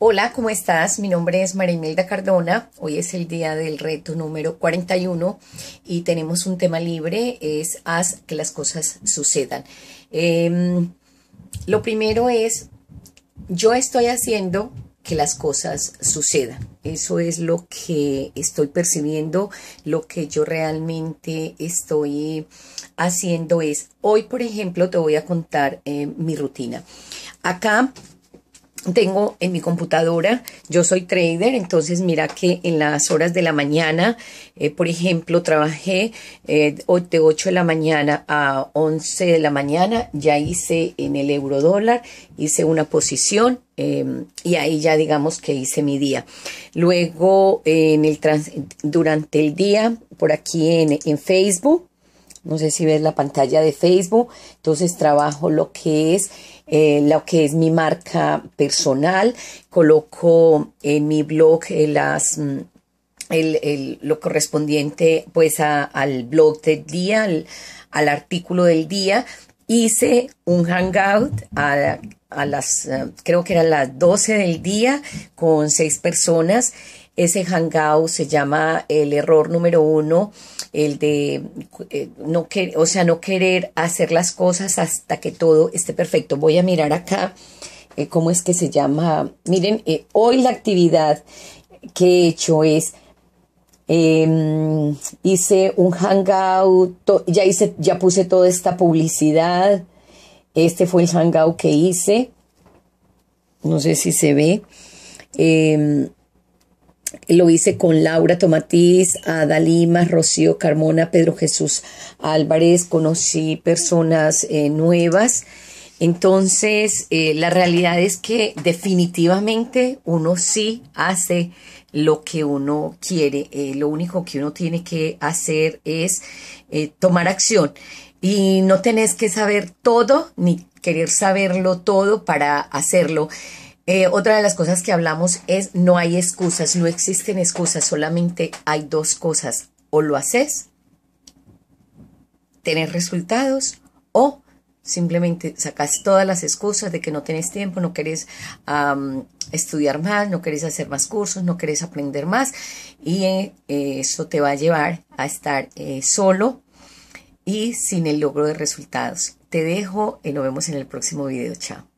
Hola, ¿cómo estás? Mi nombre es Imelda Cardona. Hoy es el día del reto número 41 y tenemos un tema libre, es haz que las cosas sucedan. Em, lo primero es, yo estoy haciendo que las cosas sucedan. Eso es lo que estoy percibiendo, lo que yo realmente estoy haciendo es, hoy por ejemplo te voy a contar eh, mi rutina. Acá tengo en mi computadora, yo soy trader, entonces mira que en las horas de la mañana, eh, por ejemplo, trabajé eh, de 8 de la mañana a 11 de la mañana, ya hice en el euro dólar, hice una posición em, y ahí ya digamos que hice mi día. Luego, en el durante el día, por aquí en Facebook, no sé si ves la pantalla de Facebook, entonces trabajo lo que es, eh, lo que es mi marca personal, coloco en mi blog eh, las, mm, lo correspondiente pues al blog del día, al, artículo del día, hice un hangout a, las, eh, creo que eran las 12 del día con seis personas ese hangout se llama el error número uno, el de eh, no que, o sea, no querer hacer las cosas hasta que todo esté perfecto. Voy a mirar acá eh, cómo es que se llama. Miren, eh, hoy la actividad que he hecho es em, hice un hangout, ya hice, ya puse toda esta publicidad. Este fue el hangout que hice. No sé si se ve. Em, lo hice con Laura Tomatiz, Ada Lima, Rocío Carmona, Pedro Jesús Álvarez. Conocí personas eh, nuevas. Entonces, eh, la realidad es que definitivamente uno sí hace lo que uno quiere. Eh, lo único que uno tiene que hacer es tomar acción. Y no tenés que saber todo ni querer saberlo todo para hacerlo. Eh, otra de las cosas que hablamos es no hay excusas, no existen excusas, solamente hay dos cosas. O lo haces, tener resultados, o simplemente sacas todas las excusas de que no tienes tiempo, no querés estudiar más, no querés hacer más cursos, no querés aprender más y eh, eso te va a llevar a estar eh, solo y sin el logro de resultados. Te dejo y nos vemos en el próximo video. Chao.